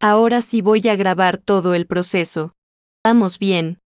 Ahora sí voy a grabar todo el proceso. Vamos bien.